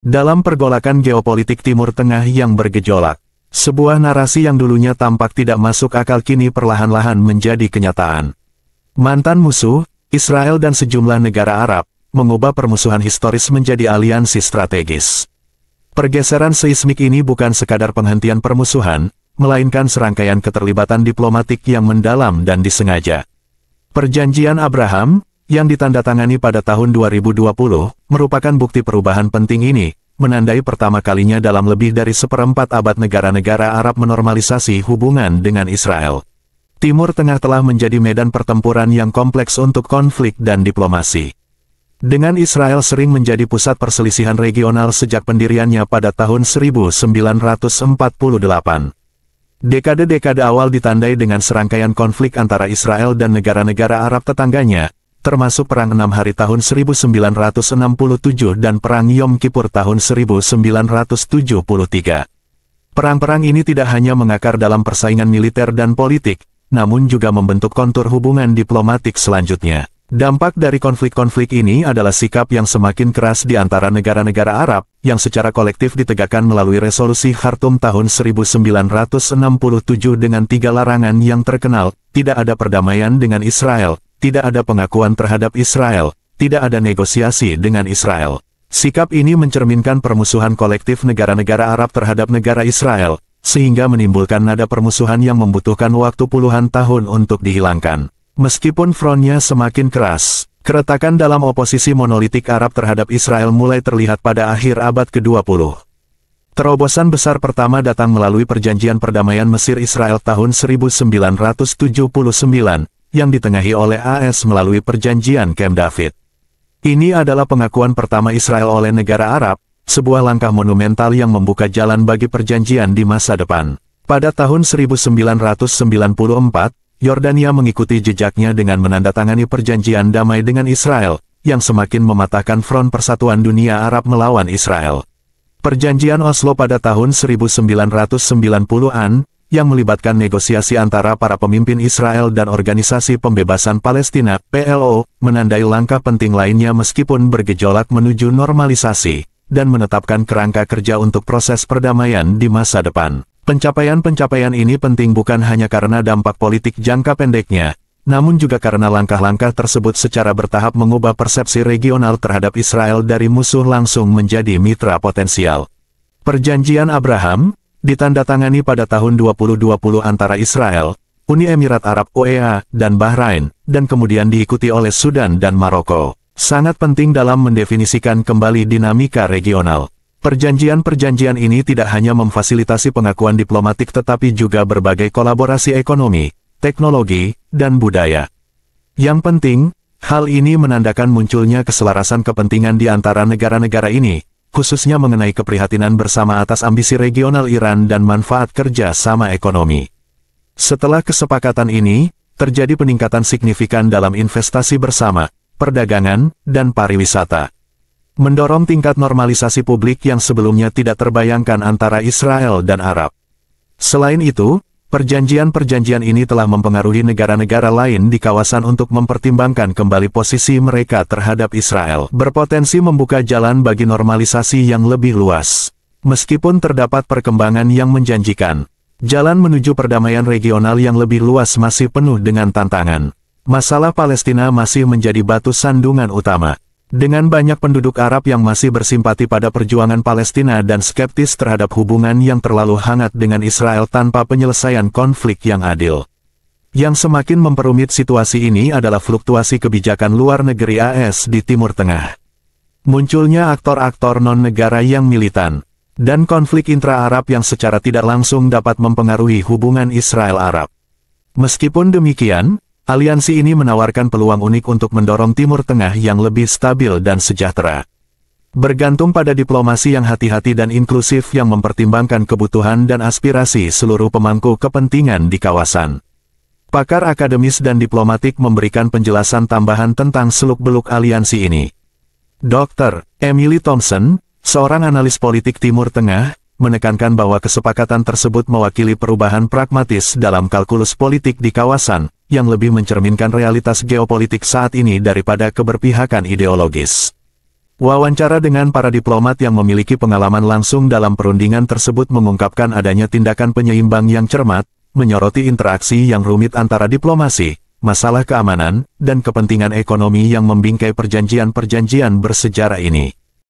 Dalam pergolakan geopolitik Timur Tengah yang bergejolak, sebuah narasi yang dulunya tampak tidak masuk akal kini perlahan-lahan menjadi kenyataan. Mantan musuh, Israel dan sejumlah negara Arab, mengubah permusuhan historis menjadi aliansi strategis. Pergeseran seismik ini bukan sekadar penghentian permusuhan, melainkan serangkaian keterlibatan diplomatik yang mendalam dan disengaja. Perjanjian Abraham, yang ditandatangani pada tahun 2020, merupakan bukti perubahan penting ini, menandai pertama kalinya dalam lebih dari seperempat abad negara-negara Arab menormalisasi hubungan dengan Israel. Timur Tengah telah menjadi medan pertempuran yang kompleks untuk konflik dan diplomasi. Dengan Israel sering menjadi pusat perselisihan regional sejak pendiriannya pada tahun 1948. Dekade-dekade awal ditandai dengan serangkaian konflik antara Israel dan negara-negara Arab tetangganya, termasuk Perang Enam Hari tahun 1967 dan Perang Yom Kippur tahun 1973. Perang-perang ini tidak hanya mengakar dalam persaingan militer dan politik, namun juga membentuk kontur hubungan diplomatik selanjutnya. Dampak dari konflik-konflik ini adalah sikap yang semakin keras di antara negara-negara Arab, yang secara kolektif ditegakkan melalui resolusi Khartoum tahun 1967 dengan tiga larangan yang terkenal, tidak ada perdamaian dengan Israel, tidak ada pengakuan terhadap Israel, tidak ada negosiasi dengan Israel. Sikap ini mencerminkan permusuhan kolektif negara-negara Arab terhadap negara Israel, sehingga menimbulkan nada permusuhan yang membutuhkan waktu puluhan tahun untuk dihilangkan. Meskipun frontnya semakin keras, keretakan dalam oposisi monolitik Arab terhadap Israel mulai terlihat pada akhir abad ke-20. Terobosan besar pertama datang melalui perjanjian perdamaian Mesir-Israel tahun 1979, yang ditengahi oleh AS melalui perjanjian Camp David. Ini adalah pengakuan pertama Israel oleh negara Arab, sebuah langkah monumental yang membuka jalan bagi perjanjian di masa depan. Pada tahun 1994, Yordania mengikuti jejaknya dengan menandatangani perjanjian damai dengan Israel, yang semakin mematahkan front persatuan dunia Arab melawan Israel. Perjanjian Oslo pada tahun 1990-an yang melibatkan negosiasi antara para pemimpin Israel dan Organisasi Pembebasan Palestina PLO, menandai langkah penting lainnya meskipun bergejolak menuju normalisasi, dan menetapkan kerangka kerja untuk proses perdamaian di masa depan. Pencapaian-pencapaian ini penting bukan hanya karena dampak politik jangka pendeknya, namun juga karena langkah-langkah tersebut secara bertahap mengubah persepsi regional terhadap Israel dari musuh langsung menjadi mitra potensial. Perjanjian Abraham, ditandatangani pada tahun 2020 antara Israel, Uni Emirat Arab UEA, dan Bahrain, dan kemudian diikuti oleh Sudan dan Maroko. Sangat penting dalam mendefinisikan kembali dinamika regional. Perjanjian-perjanjian ini tidak hanya memfasilitasi pengakuan diplomatik tetapi juga berbagai kolaborasi ekonomi, teknologi, dan budaya. Yang penting, hal ini menandakan munculnya keselarasan kepentingan di antara negara-negara ini, khususnya mengenai keprihatinan bersama atas ambisi regional Iran dan manfaat kerja sama ekonomi. Setelah kesepakatan ini, terjadi peningkatan signifikan dalam investasi bersama, perdagangan, dan pariwisata. Mendorong tingkat normalisasi publik yang sebelumnya tidak terbayangkan antara Israel dan Arab. Selain itu, Perjanjian-perjanjian ini telah mempengaruhi negara-negara lain di kawasan untuk mempertimbangkan kembali posisi mereka terhadap Israel, berpotensi membuka jalan bagi normalisasi yang lebih luas. Meskipun terdapat perkembangan yang menjanjikan, jalan menuju perdamaian regional yang lebih luas masih penuh dengan tantangan. Masalah Palestina masih menjadi batu sandungan utama. Dengan banyak penduduk Arab yang masih bersimpati pada perjuangan Palestina dan skeptis terhadap hubungan yang terlalu hangat dengan Israel tanpa penyelesaian konflik yang adil. Yang semakin memperumit situasi ini adalah fluktuasi kebijakan luar negeri AS di Timur Tengah. Munculnya aktor-aktor non-negara yang militan, dan konflik intra-Arab yang secara tidak langsung dapat mempengaruhi hubungan Israel-Arab. Meskipun demikian, Aliansi ini menawarkan peluang unik untuk mendorong Timur Tengah yang lebih stabil dan sejahtera. Bergantung pada diplomasi yang hati-hati dan inklusif yang mempertimbangkan kebutuhan dan aspirasi seluruh pemangku kepentingan di kawasan. Pakar akademis dan diplomatik memberikan penjelasan tambahan tentang seluk-beluk aliansi ini. Dr. Emily Thompson, seorang analis politik Timur Tengah, menekankan bahwa kesepakatan tersebut mewakili perubahan pragmatis dalam kalkulus politik di kawasan, yang lebih mencerminkan realitas geopolitik saat ini daripada keberpihakan ideologis. Wawancara dengan para diplomat yang memiliki pengalaman langsung dalam perundingan tersebut mengungkapkan adanya tindakan penyeimbang yang cermat, menyoroti interaksi yang rumit antara diplomasi, masalah keamanan, dan kepentingan ekonomi yang membingkai perjanjian-perjanjian bersejarah ini.